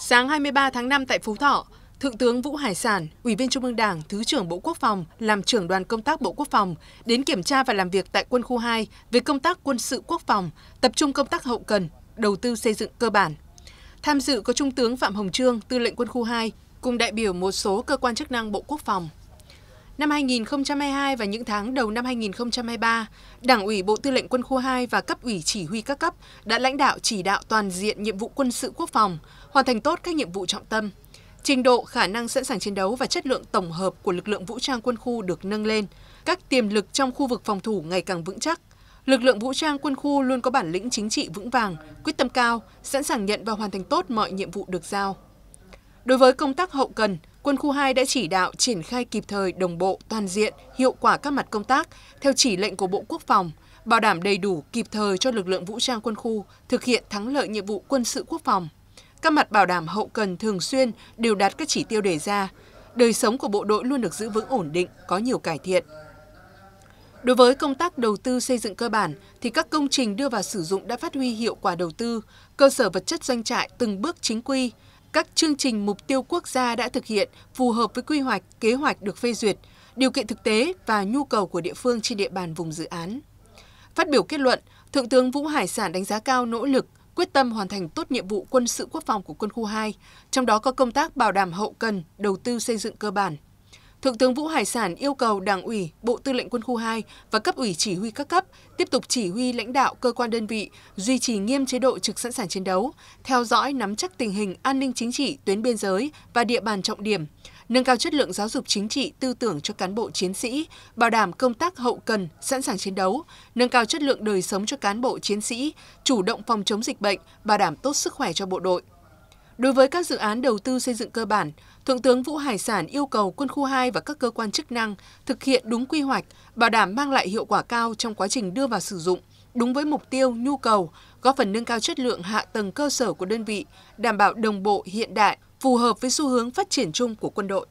Sáng 23 tháng 5 tại Phú Thọ, Thượng tướng Vũ Hải Sản, Ủy viên Trung ương Đảng, Thứ trưởng Bộ Quốc phòng, làm trưởng đoàn công tác Bộ Quốc phòng, đến kiểm tra và làm việc tại quân khu 2 về công tác quân sự quốc phòng, tập trung công tác hậu cần, đầu tư xây dựng cơ bản. Tham dự có Trung tướng Phạm Hồng Trương, Tư lệnh quân khu 2, cùng đại biểu một số cơ quan chức năng Bộ Quốc phòng. Năm 2022 và những tháng đầu năm 2023, Đảng ủy Bộ Tư lệnh Quân khu 2 và cấp ủy chỉ huy các cấp đã lãnh đạo chỉ đạo toàn diện nhiệm vụ quân sự quốc phòng, hoàn thành tốt các nhiệm vụ trọng tâm. Trình độ, khả năng sẵn sàng chiến đấu và chất lượng tổng hợp của lực lượng vũ trang quân khu được nâng lên, các tiềm lực trong khu vực phòng thủ ngày càng vững chắc. Lực lượng vũ trang quân khu luôn có bản lĩnh chính trị vững vàng, quyết tâm cao, sẵn sàng nhận và hoàn thành tốt mọi nhiệm vụ được giao. Đối với công tác hậu cần, quân khu 2 đã chỉ đạo triển khai kịp thời đồng bộ toàn diện, hiệu quả các mặt công tác theo chỉ lệnh của Bộ Quốc phòng, bảo đảm đầy đủ kịp thời cho lực lượng vũ trang quân khu thực hiện thắng lợi nhiệm vụ quân sự quốc phòng. Các mặt bảo đảm hậu cần thường xuyên đều đạt các chỉ tiêu đề ra, đời sống của bộ đội luôn được giữ vững ổn định, có nhiều cải thiện. Đối với công tác đầu tư xây dựng cơ bản thì các công trình đưa vào sử dụng đã phát huy hiệu quả đầu tư, cơ sở vật chất doanh trại từng bước chính quy, các chương trình mục tiêu quốc gia đã thực hiện phù hợp với quy hoạch, kế hoạch được phê duyệt, điều kiện thực tế và nhu cầu của địa phương trên địa bàn vùng dự án. Phát biểu kết luận, Thượng tướng Vũ Hải Sản đánh giá cao nỗ lực, quyết tâm hoàn thành tốt nhiệm vụ quân sự quốc phòng của quân khu 2, trong đó có công tác bảo đảm hậu cần, đầu tư xây dựng cơ bản, Thượng tướng Vũ Hải Sản yêu cầu Đảng ủy, Bộ Tư lệnh Quân khu 2 và cấp ủy chỉ huy các cấp tiếp tục chỉ huy lãnh đạo cơ quan đơn vị duy trì nghiêm chế độ trực sẵn sàng chiến đấu, theo dõi nắm chắc tình hình an ninh chính trị tuyến biên giới và địa bàn trọng điểm, nâng cao chất lượng giáo dục chính trị tư tưởng cho cán bộ chiến sĩ, bảo đảm công tác hậu cần sẵn sàng chiến đấu, nâng cao chất lượng đời sống cho cán bộ chiến sĩ, chủ động phòng chống dịch bệnh, bảo đảm tốt sức khỏe cho bộ đội. Đối với các dự án đầu tư xây dựng cơ bản, Thượng tướng Vũ Hải Sản yêu cầu quân khu 2 và các cơ quan chức năng thực hiện đúng quy hoạch, bảo đảm mang lại hiệu quả cao trong quá trình đưa vào sử dụng, đúng với mục tiêu, nhu cầu, góp phần nâng cao chất lượng hạ tầng cơ sở của đơn vị, đảm bảo đồng bộ hiện đại, phù hợp với xu hướng phát triển chung của quân đội.